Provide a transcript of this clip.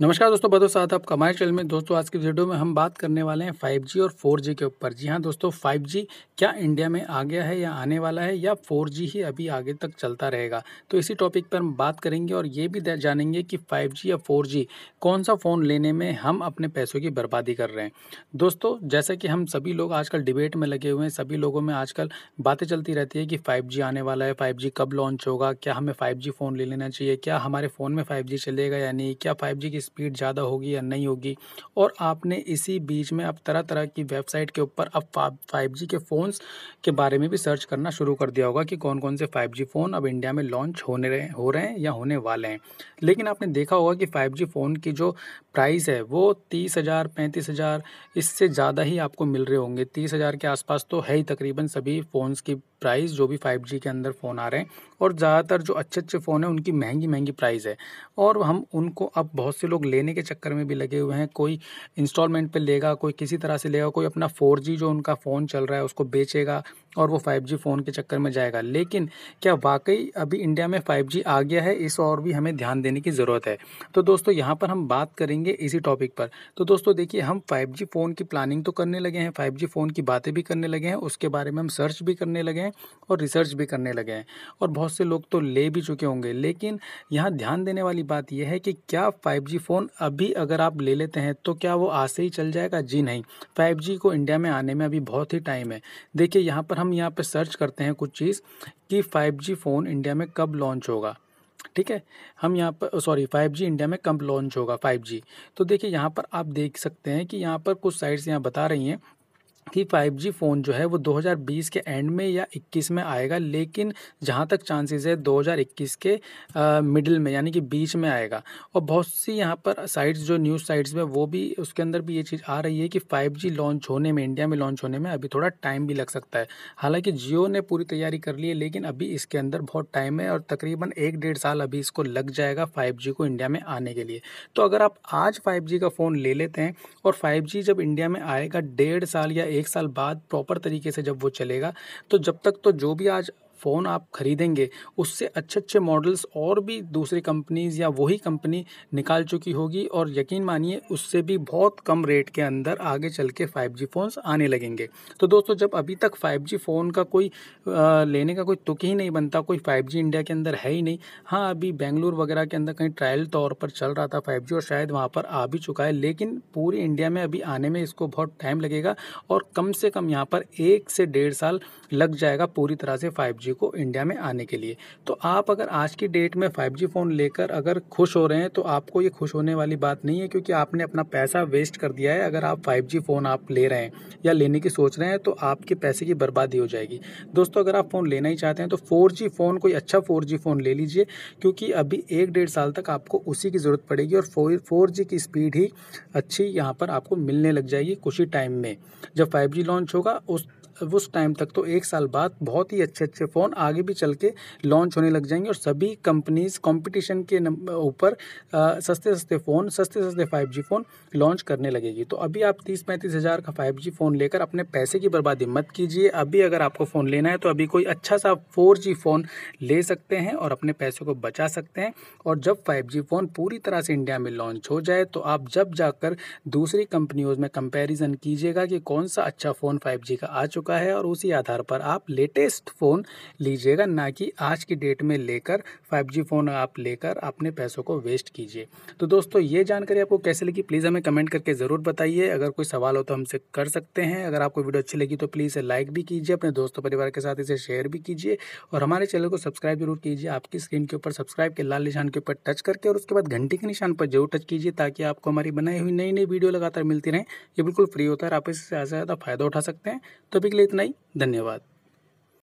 नमस्कार दोस्तों बदो साथ आप हमारे चैनल में दोस्तों आज की वीडियो में हम बात करने वाले हैं 5G और 4G के ऊपर जी हाँ दोस्तों 5G क्या इंडिया में आ गया है या आने वाला है या 4G ही अभी आगे तक चलता रहेगा तो इसी टॉपिक पर हम बात करेंगे और ये भी जानेंगे कि 5G या 4G कौन सा फ़ोन लेने में हम अपने पैसों की बर्बादी कर रहे हैं दोस्तों जैसा कि हम सभी लोग आजकल डिबेट में लगे हुए हैं सभी लोगों में आजकल बातें चलती रहती है कि फाइव आने वाला है फाइव कब लॉन्च होगा क्या हमें फाइव फ़ोन ले लेना चाहिए क्या हमारे फ़ोन में फाइव चलेगा या नहीं क्या फाइव की स्पीड ज़्यादा होगी या नहीं होगी और आपने इसी बीच में अब तरह तरह की वेबसाइट के ऊपर अब फाइव जी के फ़ोन्स के बारे में भी सर्च करना शुरू कर दिया होगा कि कौन कौन से फाइव जी फ़ोन अब इंडिया में लॉन्च होने रहे हो रहे हैं या होने वाले हैं लेकिन आपने देखा होगा कि फाइव जी फ़ोन की जो प्राइस है वो तीस हज़ार पैंतीस हज़ार इससे ज़्यादा ही आपको मिल रहे होंगे तीस हज़ार के आसपास तो है ही तकरीबन सभी फ़ोन्स की प्राइस जो भी जी के अंदर फ़ोन आ रहे हैं और ज़्यादातर जो अच्छे अच्छे फ़ोन हैं उनकी महंगी महंगी प्राइस है और हम उनको अब बहुत से लोग लेने के चक्कर में भी लगे हुए हैं कोई इंस्टॉलमेंट पे लेगा कोई किसी तरह से लेगा कोई अपना फोर जो उनका फ़ोन चल रहा है उसको बेचेगा और वो 5G फ़ोन के चक्कर में जाएगा लेकिन क्या वाकई अभी इंडिया में 5G आ गया है इस और भी हमें ध्यान देने की ज़रूरत है तो दोस्तों यहाँ पर हम बात करेंगे इसी टॉपिक पर तो दोस्तों देखिए हम 5G फ़ोन की प्लानिंग तो करने लगे हैं 5G फ़ोन की बातें भी करने लगे हैं उसके बारे में हम सर्च भी करने लगे हैं और रिसर्च भी करने लगे हैं और बहुत से लोग तो ले भी चुके होंगे लेकिन यहाँ ध्यान देने वाली बात यह है कि क्या फाइव फ़ोन अभी अगर आप ले लेते हैं तो क्या वो आज से ही चल जाएगा जी नहीं फाइव को इंडिया में आने में अभी बहुत ही टाइम है देखिए यहाँ पर हम हम यहाँ पे सर्च करते हैं कुछ चीज़ कि 5G फ़ोन इंडिया में कब लॉन्च होगा ठीक है हम यहाँ पर सॉरी 5G इंडिया में कब लॉन्च होगा 5G तो देखिए यहाँ पर आप देख सकते हैं कि यहाँ पर कुछ साइट्स यहाँ बता रही हैं कि 5G फ़ोन जो है वो 2020 के एंड में या 21 में आएगा लेकिन जहाँ तक चांसेस है 2021 के मिडिल में यानी कि बीच में आएगा और बहुत सी यहाँ पर साइट्स जो न्यूज़ साइट्स में वो भी उसके अंदर भी ये चीज़ आ रही है कि 5G लॉन्च होने में इंडिया में लॉन्च होने में अभी थोड़ा टाइम भी लग सकता है हालाँकि जियो ने पूरी तैयारी कर ली है लेकिन अभी इसके अंदर बहुत टाइम है और तकरीबन एक डेढ़ साल अभी इसको लग जाएगा फाइव को इंडिया में आने के लिए तो अगर आप आज फाइव का फ़ोन ले लेते हैं और फाइव जब इंडिया में आएगा डेढ़ साल या एक साल बाद प्रॉपर तरीके से जब वो चलेगा तो जब तक तो जो भी आज फ़ोन आप ख़रीदेंगे उससे अच्छे अच्छे मॉडल्स और भी दूसरी कंपनीज़ या वही कंपनी निकाल चुकी होगी और यकीन मानिए उससे भी बहुत कम रेट के अंदर आगे चल के फ़ाइव जी आने लगेंगे तो दोस्तों जब अभी तक फ़ाइव जी फ़ोन का कोई लेने का कोई तुक ही नहीं बनता कोई फ़ाइव जी इंडिया के अंदर है ही नहीं हाँ अभी बेंगलुरु वगैरह के अंदर कहीं ट्रायल तौर पर चल रहा था फाइव और शायद वहाँ पर आ भी चुका है लेकिन पूरी इंडिया में अभी आने में इसको बहुत टाइम लगेगा और कम से कम यहाँ पर एक से डेढ़ साल लग जाएगा पूरी तरह से फाइव को इंडिया में आने के लिए तो आप अगर आज की डेट में 5G फ़ोन लेकर अगर खुश हो रहे हैं तो आपको ये खुश होने वाली बात नहीं है क्योंकि आपने अपना पैसा वेस्ट कर दिया है अगर आप 5G फ़ोन आप ले रहे हैं या लेने की सोच रहे हैं तो आपके पैसे की बर्बादी हो जाएगी दोस्तों अगर आप फ़ोन लेना ही चाहते हैं तो फोर फ़ोन कोई अच्छा फोर फ़ोन ले लीजिए क्योंकि अभी एक डेढ़ साल तक आपको उसी की ज़रूरत पड़ेगी और फोर फोर की स्पीड ही अच्छी यहाँ पर आपको मिलने लग जाएगी कुछ ही टाइम में जब फाइव लॉन्च होगा उस उस टाइम तक तो एक साल बाद बहुत ही अच्छे अच्छे फ़ोन आगे भी चल के लॉन्च होने लग जाएंगे और सभी कंपनीज कंपटीशन के ऊपर सस्ते सस्ते फ़ोन सस्ते सस्ते 5G फ़ोन लॉन्च करने लगेगी तो अभी आप तीस पैंतीस हज़ार का 5G फ़ोन लेकर अपने पैसे की बर्बादी मत कीजिए अभी अगर आपको फ़ोन लेना है तो अभी कोई अच्छा सा फोर फ़ोन ले सकते हैं और अपने पैसे को बचा सकते हैं और जब फाइव फ़ोन पूरी तरह से इंडिया में लॉन्च हो जाए तो आप जब जाकर दूसरी कंपनियों में कंपेरिजन कीजिएगा कि कौन सा अच्छा फ़ोन फाइव का आ चुका चुका है और उसी आधार पर आप लेटेस्ट फ़ोन लीजिएगा ना कि आज की डेट में लेकर 5G फ़ोन आप लेकर अपने पैसों को वेस्ट कीजिए तो दोस्तों ये जानकारी आपको कैसे लगी प्लीज़ हमें कमेंट करके ज़रूर बताइए अगर कोई सवाल हो तो हमसे कर सकते हैं अगर आपको वीडियो अच्छी लगी तो प्लीज़ लाइक भी कीजिए अपने दोस्तों परिवार के साथ इसे शेयर भी कीजिए और हमारे चैनल को सब्सक्राइब जरूर कीजिए आपकी स्क्रीन के ऊपर सब्सक्राइब के लाल निशान के ऊपर टच करके और उसके बाद घंटी के निशान पर जरूर टच कीजिए ताकि आपको हमारी बनाई हुई नई नई वीडियो लगातार मिलती रहे ये बिल्कुल फ्री होता है आप इससे ज़्यादा फ़ायदा उठा सकते हैं तो अभी के लिए इतना ही धन्यवाद